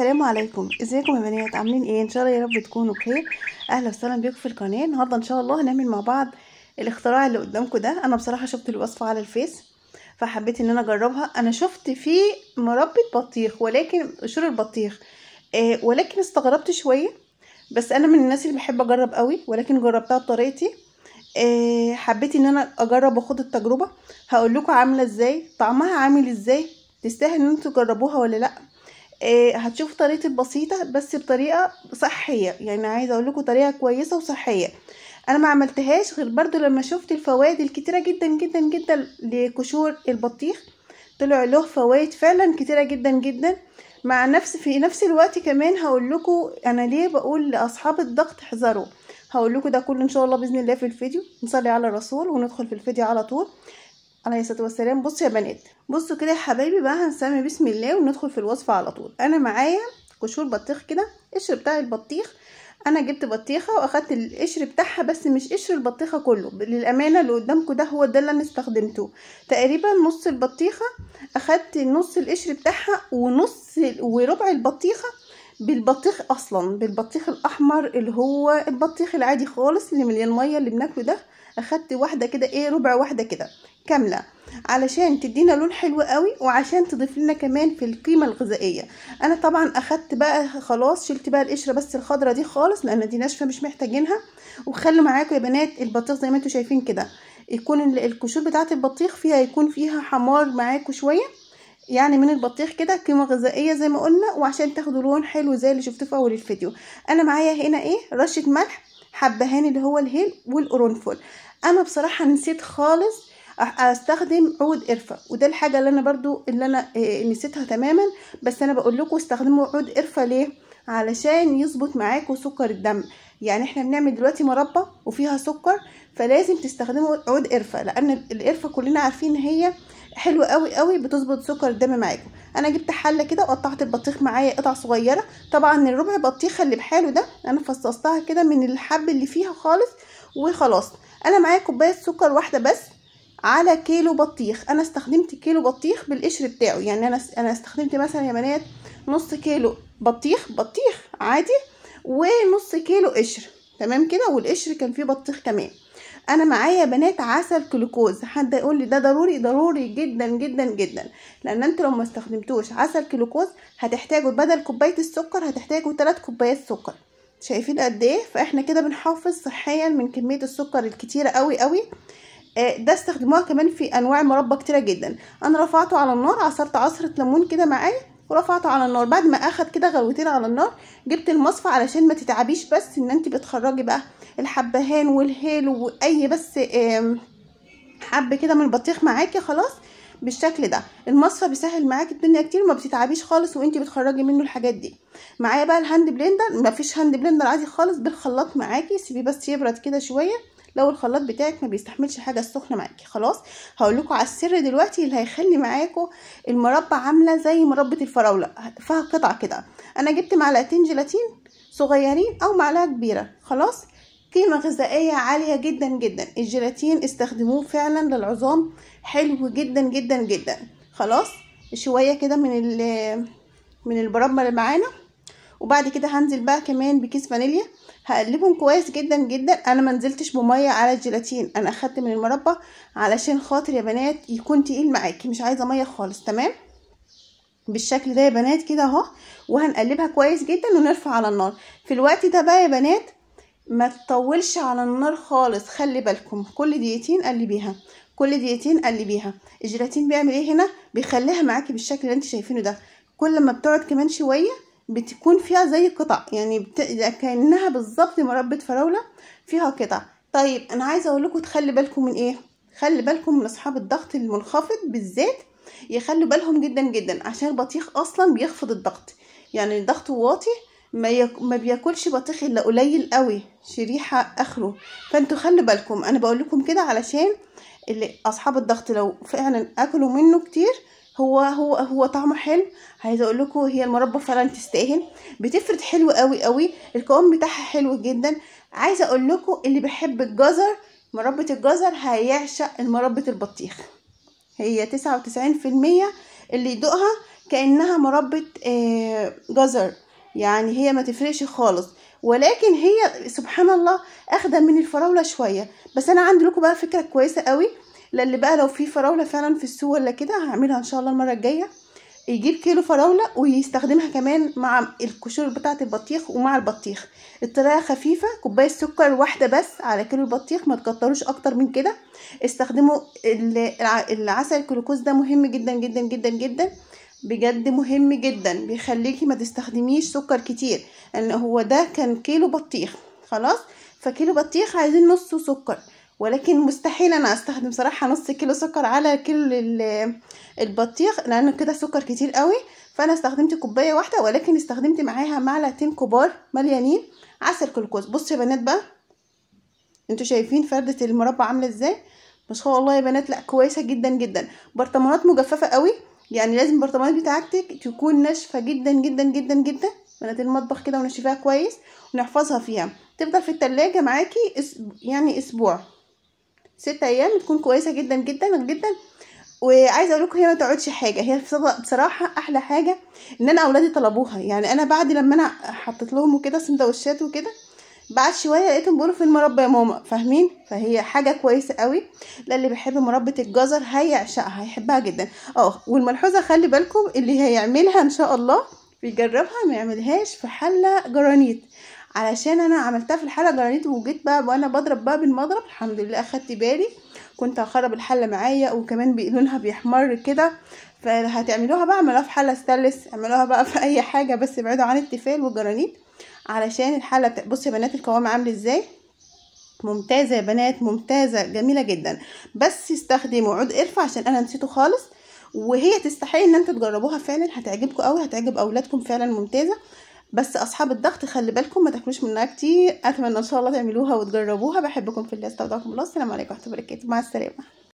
السلام عليكم ازيكم يا بنات عاملين ايه ان شاء الله يا رب تكونوا بخير اهلا وسهلا بيكم في القناه النهارده ان شاء الله هنعمل مع بعض الاختراع اللي قدامكم ده انا بصراحه شفت الوصفه على الفيس فحبيت ان انا اجربها انا شفت فيه مربى بطيخ ولكن قشور البطيخ آه ولكن استغربت شويه بس انا من الناس اللي بحب اجرب قوي ولكن جربتها بطريقتي آه حبيت ان انا اجرب واخد التجربه هقول لكم عامله ازاي طعمها عامل ازاي تستاهل ان انتوا تجربوها ولا لا آه، هتشوف طريقتي البسيطه بس بطريقه صحيه يعني عايزه اقول لكم طريقه كويسه وصحيه انا ما عملتهاش غير برضو لما شفت الفوائد الكتيره جدا جدا جدا لكشور البطيخ طلع له فوائد فعلا كتيره جدا جدا مع نفس في نفس الوقت كمان هقول لكم انا ليه بقول لاصحاب الضغط احذروا هقول لكم ده كله ان شاء الله باذن الله في الفيديو نصلي على الرسول وندخل في الفيديو على طول عليه الصلاه والسلام بصوا يا بنات بصوا كده يا حبايبي بقى هنسمي بسم الله وندخل في الوصفه على طول انا معايا قشور بطيخ كده قشر بتاع البطيخ انا جبت بطيخه واخدت القشر بتاعها بس مش قشر البطيخه كله للامانه اللي قدامكم ده هو ده اللي انا استخدمته تقريبا نص البطيخه اخدت نص القشر بتاعها ونص وربع البطيخه بالبطيخ اصلا بالبطيخ الاحمر اللي هو البطيخ العادي خالص اللي مليان ميه اللي بناكله ده اخدت واحده كده ايه ربع واحده كده كامله علشان تدينا لون حلو قوي وعشان تضيف لنا كمان في القيمه الغذائيه انا طبعا اخدت بقى خلاص شلت بقى القشره بس الخضره دي خالص لان دي ناشفه مش محتاجينها وخلوا معاكم يا بنات البطيخ زي ما انتم شايفين كده يكون الكشور بتاعه البطيخ فيها يكون فيها حمار معاكم شويه يعني من البطيخ كده قيمه غذائيه زي ما قلنا وعشان تاخدوا لون حلو زي اللي شفتوه في اول الفيديو انا معايا هنا ايه رشه ملح حبهان اللي هو الهيل والقرنفل انا بصراحه نسيت خالص استخدم عود قرفه وده الحاجه اللي انا برضو اللي انا آه، نسيتها تماما بس انا بقول لكم استخدموا عود قرفه ليه علشان يظبط معاكوا سكر الدم يعني احنا بنعمل دلوقتي مربى وفيها سكر فلازم تستخدموا عود قرفه لان القرفه كلنا عارفين هي حلوه قوي قوي بتظبط سكر الدم معاكم انا جبت حله كده وقطعت البطيخ معايا قطع صغيره طبعا الربع بطيخه اللي بحاله ده انا فصصتها كده من الحب اللي فيها خالص وخلاص انا معايا كوبايه سكر واحده بس على كيلو بطيخ انا استخدمت كيلو بطيخ بالقشر بتاعه يعني انا انا استخدمت مثلا يا بنات نص كيلو بطيخ بطيخ عادي ونص كيلو قشر تمام كده والقشر كان فيه بطيخ كمان انا معايا بنات عسل كلوكوز حد يقول لي ده ضروري ضروري جدا جدا جدا لان انت لو ما استخدمتوش عسل كلوكوز هتحتاجوا بدل كوبايه السكر هتحتاجوا 3 كوبايات سكر شايفين قد ايه فاحنا كده بنحافظ صحيا من كميه السكر الكتيره قوي قوي آه، ده استخدموها كمان في انواع مربى كتيره جدا انا رفعته على النار عصرت عصره ليمون كده معايا ورفعته على النار بعد ما اخد كده غلوتين على النار جبت المصفى علشان ما تتعبيش بس ان انت بتخرجي بقى الحبهان والهيل واي بس حب كده من البطيخ معاكي خلاص بالشكل ده المصفى بيسهل معاكي الدنيا كتير ما بتتعبيش خالص وانت بتخرجي منه الحاجات دي معايا بقى الهاند بلندر مفيش هاند بلندر عادي خالص بالخلاط معاكي سيبيه بس يبرد كده شويه لو الخلاط بتاعك ما بيستحملش حاجه السخنه معاكي خلاص هقول لكم على السر دلوقتي اللي هيخلي معاكم المربى عامله زي مربة الفراوله فيها قطع كده انا جبت معلقتين جيلاتين صغيرين او معلقه كبيره خلاص قيمة غذائية عالية جدا جدا الجيلاتين استخدموه فعلا للعظام حلو جدا جدا جدا خلاص شوية كده من من البرمة اللي معانا وبعد كده هنزل بقى كمان بكيس فانيليا هقلبهم كويس جدا جدا انا ما نزلتش بميه على الجيلاتين انا اخدت من المربى علشان خاطر يا بنات يكون تقيل معاكي مش عايزه ميه خالص تمام بالشكل ده يا بنات كده اهو وهنقلبها كويس جدا ونرفع على النار في الوقت ده بقى يا بنات ما تطولش على النار خالص خلي بالكم كل دقيقتين قلبيها كل دقيقتين قلبيها الجيلاتين بيعمل ايه هنا بيخليها معاكي بالشكل اللي انت شايفينه ده كل ما بتقعد كمان شويه بتكون فيها زي قطع يعني بت... كانها بالظبط مربة فراوله فيها قطع طيب انا عايزه اقول لكم تخلي بالكم من ايه خلي بالكم من اصحاب الضغط المنخفض بالذات يخلوا بالهم جدا جدا عشان البطيخ اصلا بيخفض الضغط يعني ضغطه واطي ما, ي... ما بياكلش بطيخ الا قليل قوي شريحه اخره فانتوا خلوا بالكم انا بقول لكم كده علشان اللي اصحاب الضغط لو فعلا اكلوا منه كتير هو هو هو طعمه حلو عايزه اقول لكم هي المربى فعلا تستاهل بتفرد حلو قوي قوي القوام بتاعها حلو جدا عايزه اقول لكم اللي بيحب الجزر مربى الجزر هيعشق مربى البطيخ هي تسعة في المية اللي يدوقها كأنها مربى آه، جزر يعني هي ما تفرقش خالص ولكن هي سبحان الله اخده من الفراوله شويه بس انا عندي لكم بقى فكره كويسه قوي للي بقى لو في فراوله فعلا في السوق ولا كده هعملها ان شاء الله المره الجايه يجيب كيلو فراوله ويستخدمها كمان مع الكشور بتاعه البطيخ ومع البطيخ الطريقه خفيفه كوبايه سكر واحده بس على كيلو البطيخ ما تكتروش اكتر من كده استخدموا العسل الكلوكوز ده مهم جدا جدا جدا جدا بجد مهم جدا بيخليكي ما تستخدميش سكر كتير لان هو ده كان كيلو بطيخ خلاص فكيلو بطيخ عايزين نص سكر ولكن مستحيل انا استخدم صراحه نص كيلو سكر على كل البطيخ لانه كده سكر كتير قوي فانا استخدمت كوبايه واحده ولكن استخدمت معاها معلقتين كبار مليانين عسل كلوكوز بصوا يا بنات بقى انتوا شايفين فرده المربى عامله ازاي ما شاء الله يا بنات لا كويسه جدا جدا برطمانات مجففه قوي يعني لازم البرطمانات بتاعتك تكون ناشفه جدا جدا جدا جدا بنات المطبخ كده ونشفها كويس ونحفظها فيها تفضل في التلاجة معاكي يعني اسبوع ست ايام تكون كويسه جدا جدا جدا وعايزه اقول لكم هي ما تقعدش حاجه هي بصراحه احلى حاجه ان انا اولادي طلبوها يعني انا بعد لما انا حطيت لهم وكده سندوتشات وكده بعد شويه لقيتهم بيقولوا فين المربى يا ماما فاهمين فهي حاجه كويسه قوي للي بيحب مربى الجزر هيعشقها هيحبها جدا اه والملحوظه خلي بالكم اللي هيعملها ان شاء الله بيجربها ما يعملهاش في حله جرانيت علشان انا عملتها في الحله جرانيت وجيت بقى وانا بضرب بقى بالمضرب الحمد لله اخدت بالي كنت هخرب الحله معايا وكمان لونها بيحمر كده فهتعملوها بقى اعملوها في حله ستانلس اعملوها بقى في اي حاجه بس ابعدوا عن التيفال والجرانيت علشان الحله بتا... بصوا يا بنات القوام عامل ازاي ممتازه يا بنات ممتازه جميله جدا بس استخدموا عود قرفه عشان انا نسيته خالص وهي تستحق ان انتوا تجربوها فعلا هتعجبكم قوي هتعجب اولادكم فعلا ممتازه بس اصحاب الضغط خلي بالكم ما تاكلوش منها كتير اتمنى ان شاء الله تعملوها وتجربوها بحبكم في الله استودعكم الله السلام عليكم ورحمه الله وبركاته مع السلامه